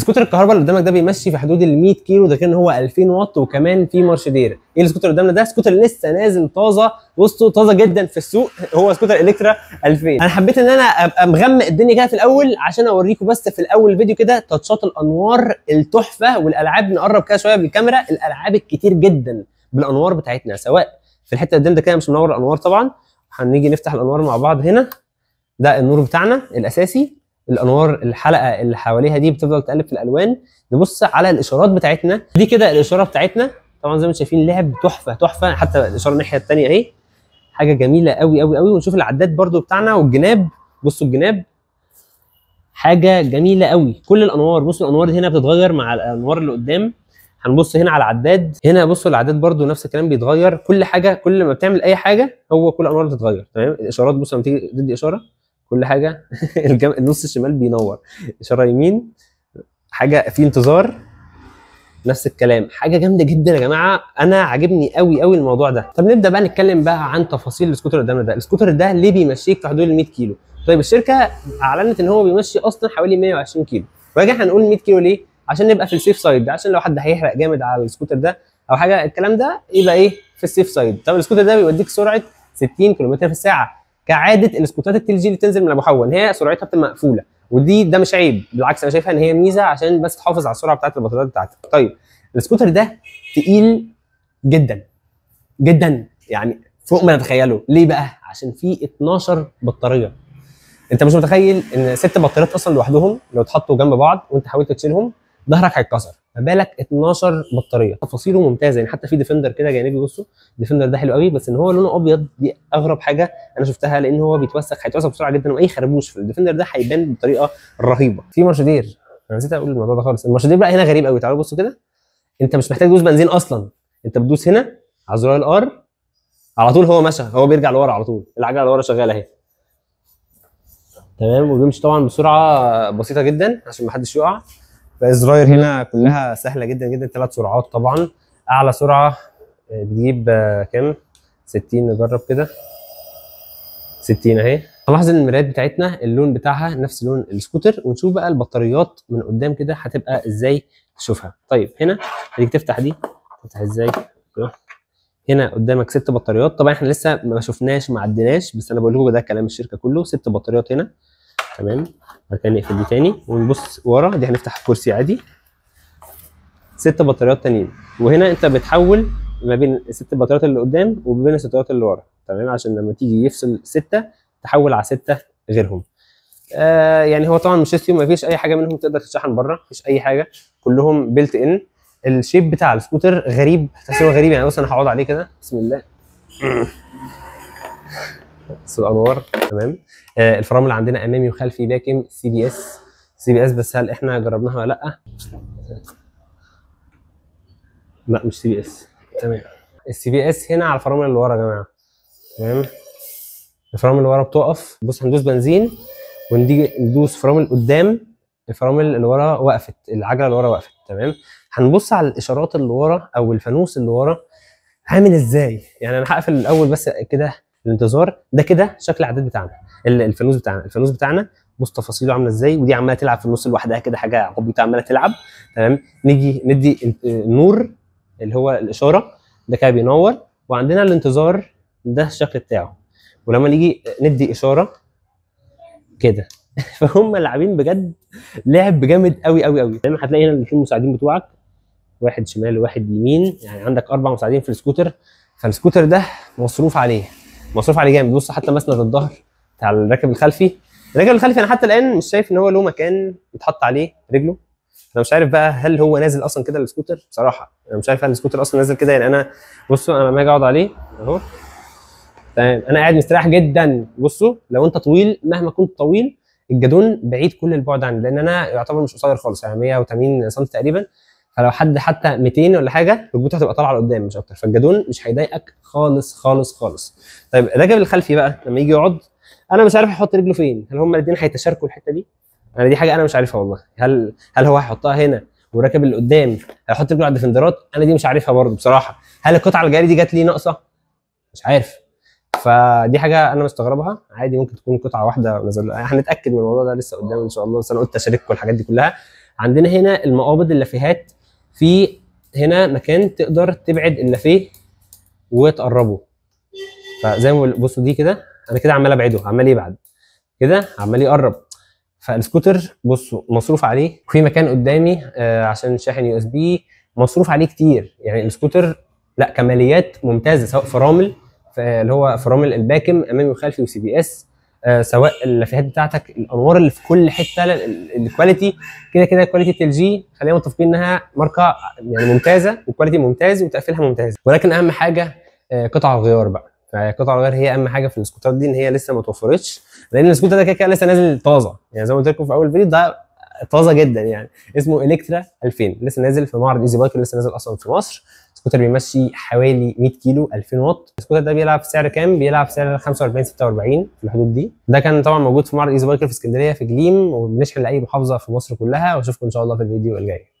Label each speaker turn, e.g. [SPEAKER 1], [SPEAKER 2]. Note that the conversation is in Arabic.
[SPEAKER 1] السكوتر الكهرباء اللي قدامك ده بيمشي في حدود ال 100 كيلو ده كان هو 2000 واط وكمان في مارش دير ايه السكوتر اللي قدامنا ده سكوتر لسه نازل طازه وسطه طازه جدا في السوق هو سكوتر الكترا 2000 انا حبيت ان انا ابقى مغمق الدنيا كده في الاول عشان اوريكم بس في الاول الفيديو كده تاتشات الانوار التحفه والالعاب نقرب كده شويه بالكاميرا الالعاب الكتير جدا بالانوار بتاعتنا سواء في الحته اللي قدام ده كده مش منور الانوار طبعا هنيجي نفتح الانوار مع بعض هنا ده النور بتاعنا الاساسي الانوار الحلقه اللي حواليها دي بتفضل تقلب في الالوان نبص على الاشارات بتاعتنا دي كده الاشاره بتاعتنا طبعا زي ما انتم شايفين لعب تحفه تحفه حتى الاشاره الناحيه الثانيه اهي حاجه جميله قوي قوي قوي ونشوف العداد برده بتاعنا والجناب بصوا الجناب حاجه جميله قوي كل الانوار بصوا الانوار هنا بتتغير مع الانوار اللي قدام هنبص هنا على العداد هنا بصوا العداد برده نفس الكلام بيتغير كل حاجه كل ما بتعمل اي حاجه هو كل الانوار بتتغير تمام الاشارات بصوا لما تيجي تدي اشاره كل حاجه الجم... النص الشمال بينور اشاره يمين حاجه في انتظار نفس الكلام حاجه جامده جدا يا جماعه انا عاجبني قوي قوي الموضوع ده طب نبدا بقى نتكلم بقى عن تفاصيل السكوتر اللي قدامنا ده السكوتر ده ليه بيمشيك في حدود ال 100 كيلو طيب الشركه اعلنت ان هو بيمشي اصلا حوالي 120 كيلو وراجع هنقول 100 كيلو ليه عشان نبقى في السيف سايد عشان لو حد هيحرق جامد على السكوتر ده او حاجه الكلام ده يبقى ايه في السيف سايد طب السكوتر ده بيوديك سرعه 60 كيلومتر في الساعه كعاده السكوتات التيل جي اللي بتنزل من ابو ان هي سرعتها بتبقى مقفوله ودي ده مش عيب بالعكس انا شايفها ان هي ميزه عشان بس تحافظ على السرعه بتاعت البطاريات بتاعتك طيب السكوتر ده تقيل جدا جدا يعني فوق ما نتخيله ليه بقى عشان فيه 12 بطاريه انت مش متخيل ان ست بطاريات اصلا لوحدهم لو اتحطوا جنب بعض وانت حاولت تشيلهم ظهرك هيتكسر ما بالك 12 بطاريه تفاصيله ممتازه يعني حتى في ديفندر كده جانبي بصوا الديفندر ده حلو قوي بس ان هو لونه ابيض دي اغرب حاجه انا شفتها لان هو بيتوسخ هيتوسخ بسرعه جدا واي خربوش في الديفندر ده هيبان بطريقه رهيبه في مرشدير انا نسيت اقول الموضوع ده خالص المرشدير بقى هنا غريب قوي تعالوا بصوا كده انت مش محتاج تدوس بنزين اصلا انت بتدوس هنا على زرار الار على طول هو مشى هو بيرجع لورا على طول العجله لورا شغاله اهي تمام وبيمشي طبعا بسرعه بسيطه جدا عشان ما حدش يقع فازراير هنا كلها سهله جدا جدا ثلاث سرعات طبعا اعلى سرعه آه، بتجيب آه، كام 60 نجرب كده 60 اهي هنلاحظ ان المرايات بتاعتنا اللون بتاعها نفس لون السكوتر ونشوف بقى البطاريات من قدام كده هتبقى ازاي تشوفها طيب هنا هتيجي تفتح دي تفتح ازاي أيوه. هنا قدامك ست بطاريات طبعا احنا لسه ما شفناش ما عدناش بس انا بقول لكم ده كلام الشركه كله ست بطاريات هنا تمام بعد كده نقفل دي تاني ونبص ورا دي هنفتح الكرسي عادي ست بطاريات تانيين وهنا انت بتحول ما بين الست بطاريات اللي قدام وما بين الست بطاريات اللي ورا تمام عشان لما تيجي يفصل سته تحول على سته غيرهم آه يعني هو طبعا مش ما مفيش اي حاجه منهم تقدر تتشحن بره مفيش اي حاجه كلهم بيلت ان الشيب بتاع السكوتر غريب تحسه غريب يعني بص انا هقعد عليه كده بسم الله سو انوار تمام آه الفرامل عندنا امامي وخلفي لكن سي بي اس سي بي اس بس هل احنا جربناها ولا لا؟ لا مش سي بي اس تمام السي بي اس هنا على الفرامل اللي ورا يا جماعه تمام الفرامل اللي ورا بتقف بص هندوس بنزين ونيجي ندوس فرامل قدام الفرامل اللي ورا وقفت العجله اللي ورا وقفت تمام هنبص على الاشارات اللي ورا او الفانوس اللي ورا عامل ازاي يعني انا هقفل الاول بس كده الانتظار ده كده شكل العداد بتاعنا الفانوس بتاعنا الفانوس بتاعنا بص تفاصيله عامله ازاي ودي عماله تلعب في النص لوحدها كده حاجه عبيطه عماله تلعب تمام نيجي ندي النور آه، اللي هو الاشاره ده كده بينور وعندنا الانتظار ده الشكل بتاعه ولما نيجي ندي اشاره كده فهم لاعبين بجد لعب جامد قوي قوي قوي تمام هتلاقي هنا الاثنين مساعدين بتوعك واحد شمال وواحد يمين يعني عندك اربع مساعدين في السكوتر فالسكوتر ده مصروف عليه مصروف عليه جامد بص حتى مسند الظهر بتاع الراكب الخلفي الراكب الخلفي انا حتى الان مش شايف ان هو له مكان يتحط عليه رجله انا مش عارف بقى هل هو نازل اصلا كده السكوتر بصراحه انا مش عارف هل السكوتر اصلا نازل كده يعني انا بصوا انا لما اجي اقعد عليه اهو تمام انا قاعد مستريح جدا بصوا لو انت طويل مهما كنت طويل الجدون بعيد كل البعد عني لان انا يعتبر مش قصير خالص يعني 180 سم تقريبا فلو حد حتى 200 ولا حاجه ركبته هتبقى طالعه لقدام مش اكتر فالجدون مش هيضايقك خالص خالص خالص طيب الرجل الخلفي بقى لما يجي يقعد انا مش عارف احط رجله فين هل هما الاثنين هيتشاركوا الحته دي انا يعني دي حاجه انا مش عارفها والله هل هل هو هيحطها هنا والراكب اللي قدام هيحط رجله على الديفندرات انا دي مش عارفها برضه بصراحه هل القطعه الجاري دي جت لي ناقصه مش عارف فدي حاجه انا مستغربها عادي ممكن تكون قطعه واحده نزل هنتاكد من الموضوع ده لسه قدام ان شاء الله بس انا قلت اشارككم الحاجات دي كلها عندنا هنا المقابض اللافيهات في هنا مكان تقدر تبعد اللافيه وتقربه فزي ما بصوا دي كده انا كده عمال ابعده عمال يبعد كده عمال يقرب فالسكوتر بصوا مصروف عليه في مكان قدامي آه عشان شاحن يو اس بي مصروف عليه كتير يعني السكوتر لا كماليات ممتازه سواء فرامل اللي هو فرامل الباكم امامي وخلفي وسي بي اس آه، سواء اللافيهات بتاعتك الانوار اللي في كل حته الكواليتي كده كده كواليتي ال جي خلينا متفقين انها ماركه يعني ممتازه وكواليتي ممتاز وتقفيلها ممتاز ولكن اهم حاجه آه، قطع الغيار بقى فقطع الغيار هي اهم حاجه في السكوترات دي ان هي لسه ما توفرتش لان السكوتر ده كده كده لسه نازل طازه يعني زي ما قلت لكم في اول فيديو ده طازه جدا يعني اسمه الكترا 2000 لسه نازل في معرض ايزي بايك لسه نازل اصلا في مصر سكوتر بيمشي حوالي 100 كيلو 2000 واط السكوتر ده بيلعب في سعر كام بيلعب في سعر 45 46 في الحدود دي ده كان طبعا موجود في معرض ايزي بايكر في اسكندريه في جليم وبنشحن لاي محافظه في مصر كلها واشوفكم ان شاء الله في الفيديو الجاي